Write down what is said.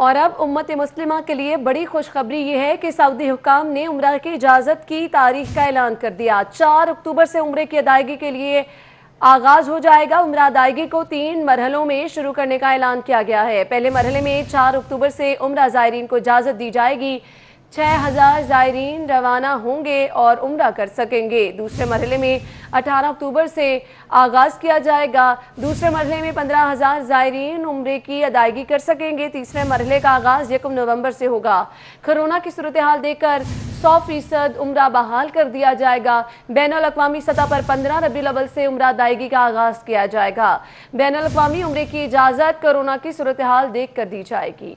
और अब उम्मत मुस्लिमा के लिए बड़ी खुशखबरी ये है कि सऊदी हुकाम ने उम्र की इजाज़त की तारीख का ऐलान कर दिया चार अक्टूबर से उम्र की अदायगी के लिए आगाज हो जाएगा उम्र अदायगी को तीन मरहलों में शुरू करने का ऐलान किया गया है पहले मरहले में चार अक्टूबर से उम्र जायरीन को इजाज़त दी जाएगी छह हजार जायरीन रवाना होंगे और उम्र कर सकेंगे दूसरे मरहले में 18 अक्टूबर से आगाज किया जाएगा दूसरे मरहले में पंद्रह हजार जायरीन उम्र की अदायगी कर सकेंगे तीसरे मरहले का आगाज यकम नवंबर से होगा कोरोना की सूरत हाल देखकर सौ फीसद उम्र बहाल कर दिया जाएगा बैन अवी सतह पर पंद्रह रबी लवल से उम्र अदायगी का आगाज किया जाएगा बैन अवी उम्र की इजाज़त कोरोना की सूरत हाल देख कर दी जाएगी